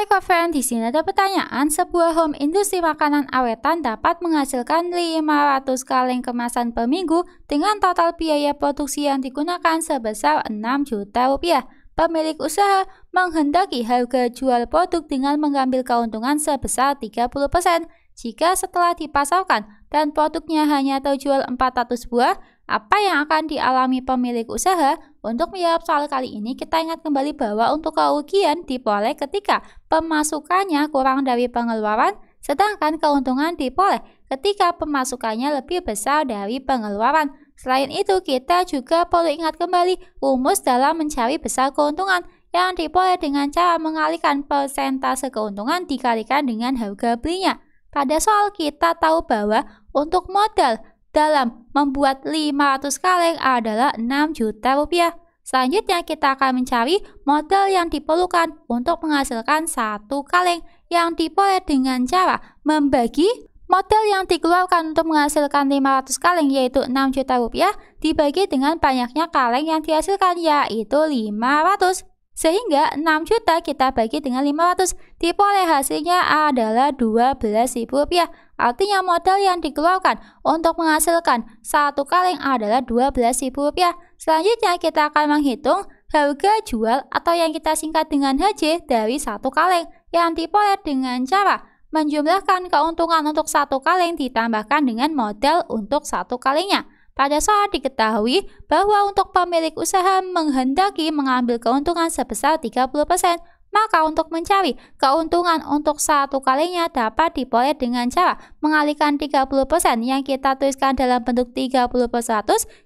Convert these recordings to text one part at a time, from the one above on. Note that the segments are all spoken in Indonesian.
Hai di sini ada pertanyaan, sebuah home industri makanan awetan dapat menghasilkan 500 kaleng kemasan per minggu dengan total biaya produksi yang digunakan sebesar 6 juta rupiah. Pemilik usaha menghendaki harga jual produk dengan mengambil keuntungan sebesar 30%. Jika setelah dipasarkan dan produknya hanya terjual 400 buah, apa yang akan dialami pemilik usaha? Untuk menjawab soal kali ini, kita ingat kembali bahwa untuk kerugian diperoleh ketika pemasukannya kurang dari pengeluaran, sedangkan keuntungan diperoleh ketika pemasukannya lebih besar dari pengeluaran. Selain itu, kita juga perlu ingat kembali rumus dalam mencari besar keuntungan yang diperoleh dengan cara mengalihkan persentase keuntungan dikalikan dengan harga belinya. Pada soal kita tahu bahwa untuk modal dalam membuat 500 kaleng adalah 6 juta rupiah. Selanjutnya kita akan mencari modal yang diperlukan untuk menghasilkan satu kaleng yang diperoleh dengan cara membagi modal yang dikeluarkan untuk menghasilkan 500 kaleng yaitu 6 juta rupiah dibagi dengan banyaknya kaleng yang dihasilkan yaitu 500. Sehingga 6 juta kita bagi dengan 500, diperoleh hasilnya adalah 12.000 rupiah. Artinya modal yang dikeluarkan untuk menghasilkan satu kaleng adalah 12.000 rupiah. Selanjutnya kita akan menghitung harga jual atau yang kita singkat dengan HJ dari satu kaleng yang diperoleh dengan cara menjumlahkan keuntungan untuk satu kaleng ditambahkan dengan modal untuk satu kalengnya pada saat diketahui bahwa untuk pemilik usaha menghendaki mengambil keuntungan sebesar 30%, maka untuk mencari keuntungan untuk satu kalinya dapat diperoleh dengan cara mengalihkan 30% yang kita tuliskan dalam bentuk 30 per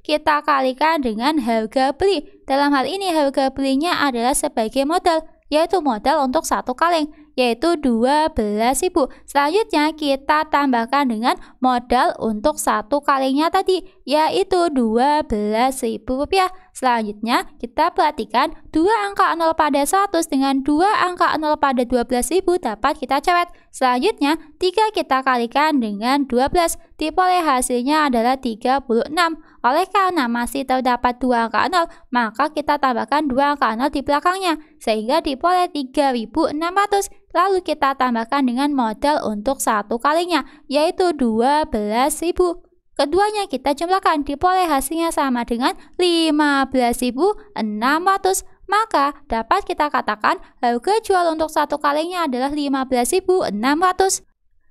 kita kalikan dengan harga beli. Dalam hal ini harga belinya adalah sebagai modal yaitu modal untuk satu kaleng yaitu ribu Selanjutnya kita tambahkan dengan modal untuk satu kalengnya tadi yaitu ribu rupiah. Selanjutnya, kita perhatikan 2 angka 0 pada 100 dengan 2 angka 0 pada 12.000 dapat kita coret. Selanjutnya, 3 kita kalikan dengan 12 diperoleh hasilnya adalah 36. Oleh karena masih terdapat 2 angka 0, maka kita tambahkan 2 angka 0 di belakangnya, sehingga diperoleh 3600. Lalu kita tambahkan dengan modal untuk satu kalinya, yaitu 12.000. Keduanya kita jumlahkan diperoleh hasilnya sama dengan 15.600 maka dapat kita katakan harga jual untuk satu kalengnya adalah 15.600.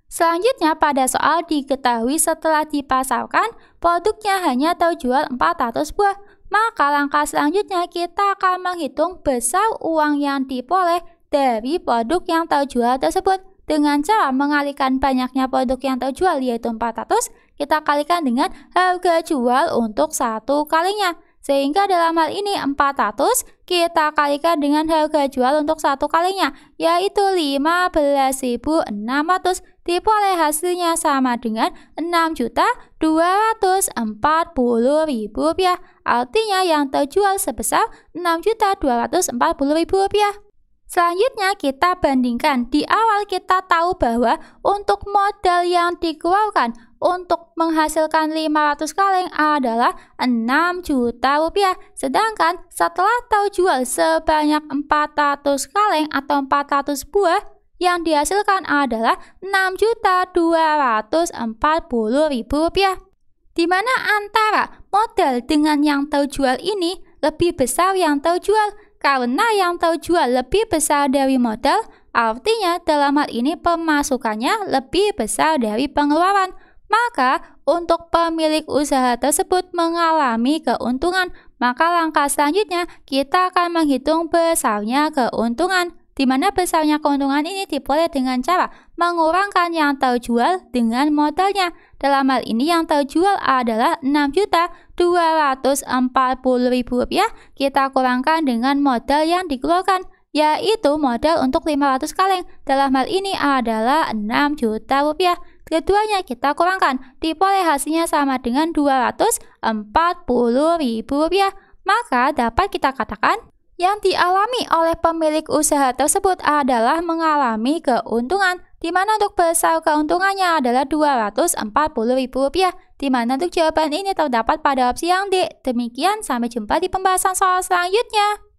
Selanjutnya pada soal diketahui setelah dipasarkan produknya hanya terjual 400 buah. Maka langkah selanjutnya kita akan menghitung besar uang yang diperoleh dari produk yang terjual tersebut dengan cara mengalihkan banyaknya produk yang terjual yaitu 400 kita kalikan dengan harga jual untuk satu kalinya. Sehingga dalam hal ini 400 kita kalikan dengan harga jual untuk satu kalinya yaitu 15.600 diperoleh hasilnya sama dengan 6.240.000 rupiah artinya yang terjual sebesar 6.240.000 rupiah Selanjutnya kita bandingkan. Di awal kita tahu bahwa untuk modal yang dikeluarkan untuk menghasilkan 500 kaleng adalah 6 juta rupiah. Sedangkan setelah tahu jual sebanyak 400 kaleng atau 400 buah yang dihasilkan adalah 6 juta 240 ribu rupiah. dimana antara modal dengan yang tahu jual ini lebih besar yang tahu jual karena yang terjual lebih besar dari modal, artinya dalam hal ini pemasukannya lebih besar dari pengeluaran. Maka untuk pemilik usaha tersebut mengalami keuntungan, maka langkah selanjutnya kita akan menghitung besarnya keuntungan di mana besarnya keuntungan ini diperoleh dengan cara mengurangkan yang terjual dengan modalnya. Dalam hal ini yang terjual adalah 6 juta 240 ribu rupiah. kita kurangkan dengan modal yang dikeluarkan yaitu modal untuk 500 kaleng. Dalam hal ini adalah 6 juta rupiah. Keduanya kita kurangkan, diperoleh hasilnya sama dengan 240 ribu rupiah. Maka dapat kita katakan yang dialami oleh pemilik usaha tersebut adalah mengalami keuntungan di mana untuk besar keuntungannya adalah Rp240.000. Di mana untuk jawaban ini terdapat pada opsi yang D. Demikian, sampai jumpa di pembahasan soal selanjutnya.